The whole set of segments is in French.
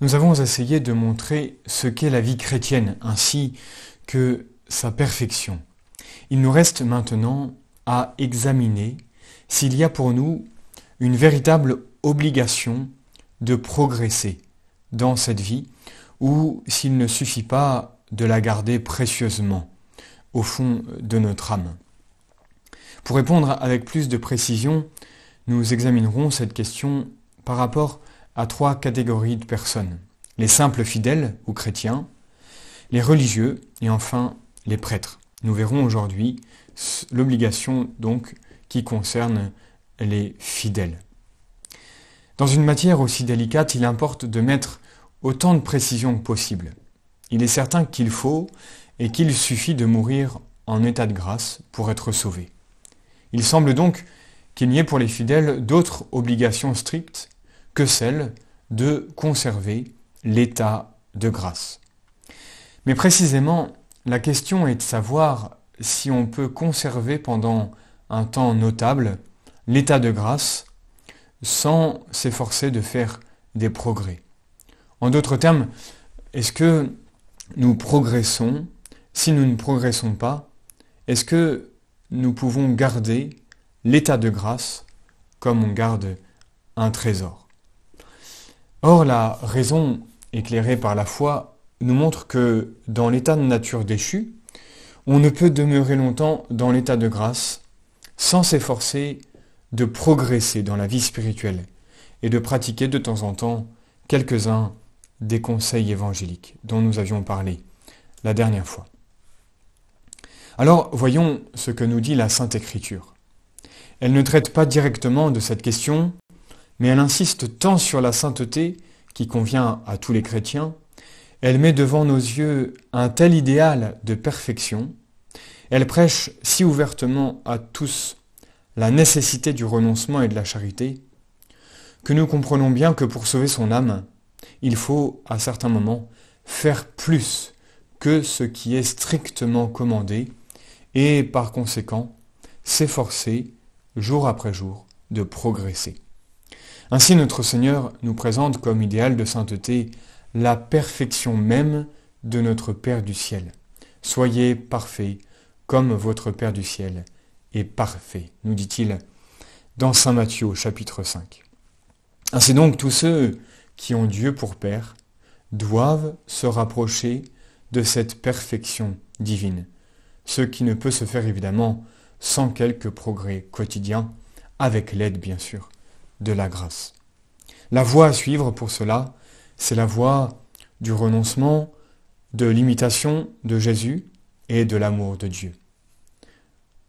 Nous avons essayé de montrer ce qu'est la vie chrétienne, ainsi que sa perfection. Il nous reste maintenant à examiner s'il y a pour nous une véritable obligation de progresser dans cette vie, ou s'il ne suffit pas de la garder précieusement au fond de notre âme. Pour répondre avec plus de précision, nous examinerons cette question par rapport à à trois catégories de personnes. Les simples fidèles ou chrétiens, les religieux et enfin les prêtres. Nous verrons aujourd'hui l'obligation donc qui concerne les fidèles. Dans une matière aussi délicate, il importe de mettre autant de précision que possible. Il est certain qu'il faut et qu'il suffit de mourir en état de grâce pour être sauvé. Il semble donc qu'il n'y ait pour les fidèles d'autres obligations strictes que celle de conserver l'état de grâce. Mais précisément, la question est de savoir si on peut conserver pendant un temps notable l'état de grâce sans s'efforcer de faire des progrès. En d'autres termes, est-ce que nous progressons Si nous ne progressons pas, est-ce que nous pouvons garder l'état de grâce comme on garde un trésor Or, la raison éclairée par la foi nous montre que dans l'état de nature déchu, on ne peut demeurer longtemps dans l'état de grâce sans s'efforcer de progresser dans la vie spirituelle et de pratiquer de temps en temps quelques-uns des conseils évangéliques dont nous avions parlé la dernière fois. Alors voyons ce que nous dit la Sainte Écriture. Elle ne traite pas directement de cette question, mais elle insiste tant sur la sainteté, qui convient à tous les chrétiens, elle met devant nos yeux un tel idéal de perfection, elle prêche si ouvertement à tous la nécessité du renoncement et de la charité, que nous comprenons bien que pour sauver son âme, il faut, à certains moments, faire plus que ce qui est strictement commandé, et par conséquent, s'efforcer, jour après jour, de progresser. Ainsi notre Seigneur nous présente comme idéal de sainteté la perfection même de notre Père du ciel. Soyez parfaits comme votre Père du ciel est parfait, nous dit-il dans Saint Matthieu chapitre 5. Ainsi donc tous ceux qui ont Dieu pour Père doivent se rapprocher de cette perfection divine, ce qui ne peut se faire évidemment sans quelques progrès quotidiens, avec l'aide bien sûr de la grâce. La voie à suivre pour cela, c'est la voie du renoncement, de l'imitation de Jésus et de l'amour de Dieu.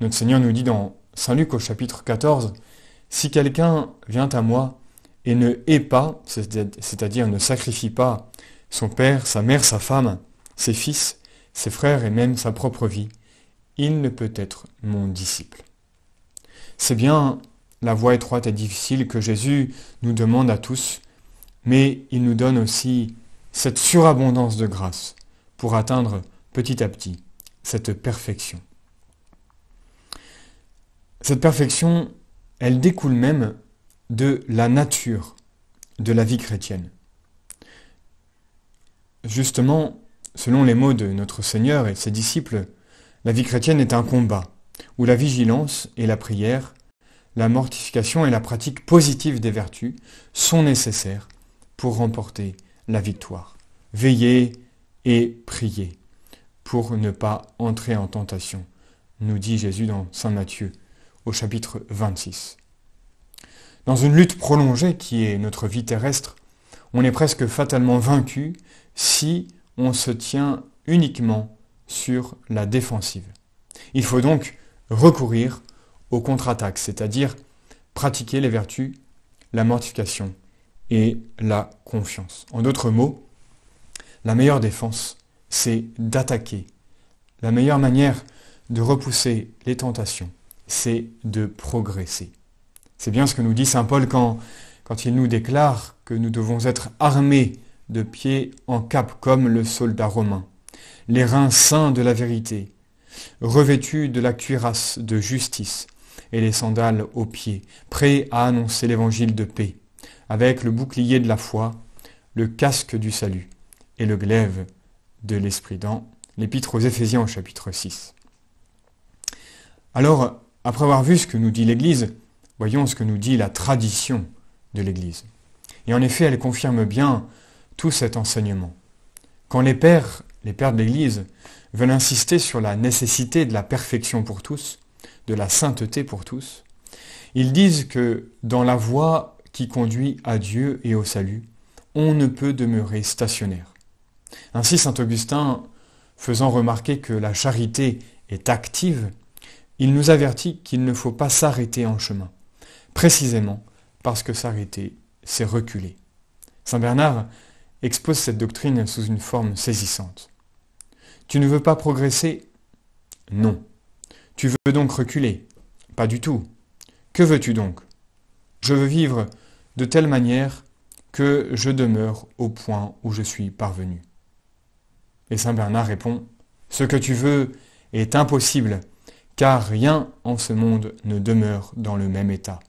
Notre Seigneur nous dit dans Saint Luc au chapitre 14, Si quelqu'un vient à moi et ne hait pas, c'est-à-dire ne sacrifie pas son père, sa mère, sa femme, ses fils, ses frères et même sa propre vie, il ne peut être mon disciple. C'est bien la voie étroite et difficile que Jésus nous demande à tous, mais il nous donne aussi cette surabondance de grâce pour atteindre petit à petit cette perfection. Cette perfection, elle découle même de la nature de la vie chrétienne. Justement, selon les mots de notre Seigneur et de ses disciples, la vie chrétienne est un combat où la vigilance et la prière la mortification et la pratique positive des vertus sont nécessaires pour remporter la victoire. Veillez et priez pour ne pas entrer en tentation, nous dit Jésus dans Saint Matthieu au chapitre 26. Dans une lutte prolongée qui est notre vie terrestre, on est presque fatalement vaincu si on se tient uniquement sur la défensive. Il faut donc recourir aux contre-attaques, c'est-à-dire pratiquer les vertus, la mortification et la confiance. En d'autres mots, la meilleure défense, c'est d'attaquer. La meilleure manière de repousser les tentations, c'est de progresser. C'est bien ce que nous dit Saint Paul quand, quand il nous déclare que nous devons être armés de pied en cap comme le soldat romain, les reins saints de la vérité, revêtus de la cuirasse de justice, et les sandales aux pieds, prêts à annoncer l'évangile de paix, avec le bouclier de la foi, le casque du salut et le glaive de l'esprit dans l'épître aux Éphésiens au chapitre 6. Alors, après avoir vu ce que nous dit l'Église, voyons ce que nous dit la tradition de l'Église. Et en effet, elle confirme bien tout cet enseignement. Quand les pères, les pères de l'Église, veulent insister sur la nécessité de la perfection pour tous, de la sainteté pour tous, ils disent que dans la voie qui conduit à Dieu et au salut, on ne peut demeurer stationnaire. Ainsi, Saint Augustin, faisant remarquer que la charité est active, il nous avertit qu'il ne faut pas s'arrêter en chemin, précisément parce que s'arrêter, c'est reculer. Saint Bernard expose cette doctrine sous une forme saisissante. Tu ne veux pas progresser Non, tu veux donc reculer Pas du tout. Que veux-tu donc Je veux vivre de telle manière que je demeure au point où je suis parvenu. Et Saint Bernard répond, Ce que tu veux est impossible, car rien en ce monde ne demeure dans le même état.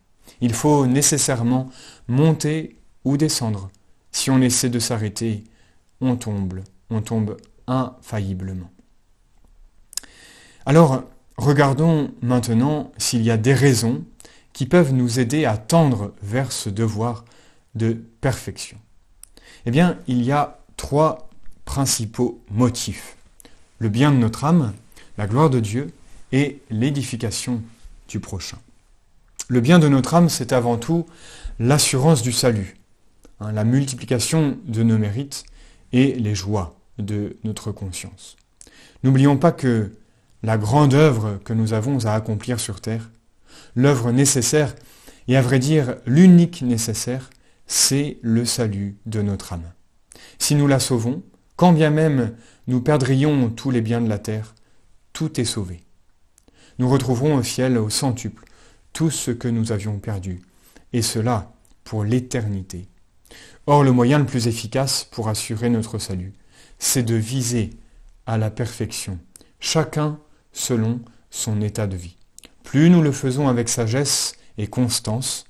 Il faut nécessairement monter ou descendre. Si on essaie de s'arrêter, on tombe, on tombe infailliblement. Alors, Regardons maintenant s'il y a des raisons qui peuvent nous aider à tendre vers ce devoir de perfection. Eh bien, il y a trois principaux motifs. Le bien de notre âme, la gloire de Dieu et l'édification du prochain. Le bien de notre âme, c'est avant tout l'assurance du salut, hein, la multiplication de nos mérites et les joies de notre conscience. N'oublions pas que la grande œuvre que nous avons à accomplir sur terre, l'œuvre nécessaire, et à vrai dire l'unique nécessaire, c'est le salut de notre âme. Si nous la sauvons, quand bien même nous perdrions tous les biens de la terre, tout est sauvé. Nous retrouverons au ciel au centuple tout ce que nous avions perdu, et cela pour l'éternité. Or le moyen le plus efficace pour assurer notre salut, c'est de viser à la perfection, chacun selon son état de vie. Plus nous le faisons avec sagesse et constance,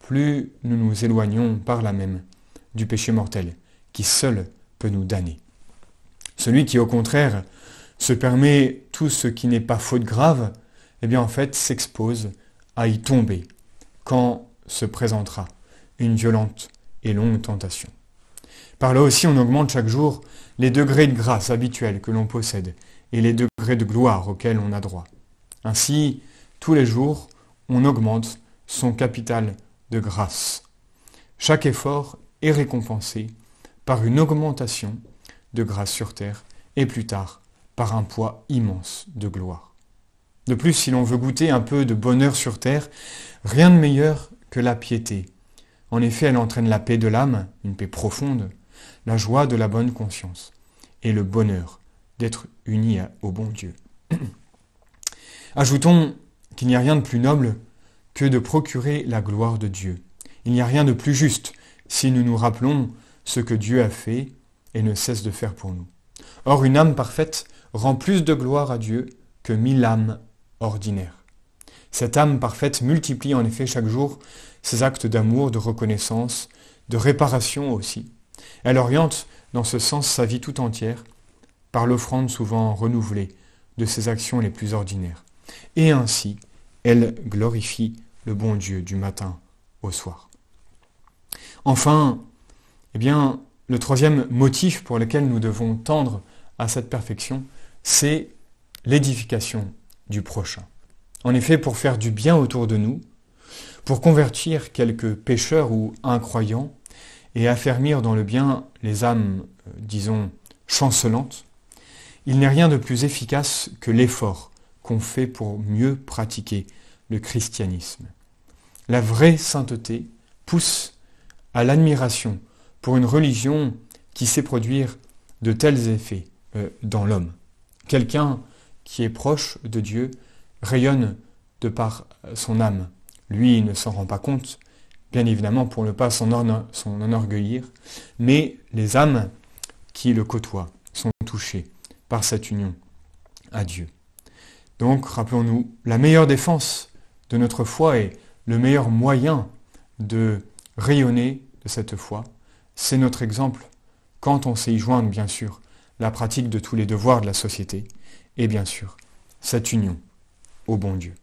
plus nous nous éloignons par là même du péché mortel, qui seul peut nous damner. Celui qui, au contraire, se permet tout ce qui n'est pas faute grave, eh bien en fait s'expose à y tomber quand se présentera une violente et longue tentation. Par là aussi, on augmente chaque jour les degrés de grâce habituels que l'on possède et les degrés de gloire auquel on a droit. Ainsi, tous les jours, on augmente son capital de grâce. Chaque effort est récompensé par une augmentation de grâce sur terre et plus tard par un poids immense de gloire. De plus, si l'on veut goûter un peu de bonheur sur terre, rien de meilleur que la piété. En effet, elle entraîne la paix de l'âme, une paix profonde, la joie de la bonne conscience et le bonheur d'être unis au bon Dieu. Ajoutons qu'il n'y a rien de plus noble que de procurer la gloire de Dieu. Il n'y a rien de plus juste si nous nous rappelons ce que Dieu a fait et ne cesse de faire pour nous. Or, une âme parfaite rend plus de gloire à Dieu que mille âmes ordinaires. Cette âme parfaite multiplie en effet chaque jour ses actes d'amour, de reconnaissance, de réparation aussi. Elle oriente dans ce sens sa vie tout entière par l'offrande souvent renouvelée de ses actions les plus ordinaires. Et ainsi, elle glorifie le bon Dieu du matin au soir. Enfin, eh bien, le troisième motif pour lequel nous devons tendre à cette perfection, c'est l'édification du prochain. En effet, pour faire du bien autour de nous, pour convertir quelques pécheurs ou incroyants et affermir dans le bien les âmes, euh, disons, chancelantes, il n'est rien de plus efficace que l'effort qu'on fait pour mieux pratiquer le christianisme. La vraie sainteté pousse à l'admiration pour une religion qui sait produire de tels effets euh, dans l'homme. Quelqu'un qui est proche de Dieu rayonne de par son âme. Lui, ne s'en rend pas compte, bien évidemment, pour ne pas s'en enorgueillir, mais les âmes qui le côtoient sont touchées par cette union à Dieu. Donc, rappelons-nous, la meilleure défense de notre foi et le meilleur moyen de rayonner de cette foi, c'est notre exemple, quand on sait y joindre, bien sûr, la pratique de tous les devoirs de la société, et bien sûr, cette union au bon Dieu.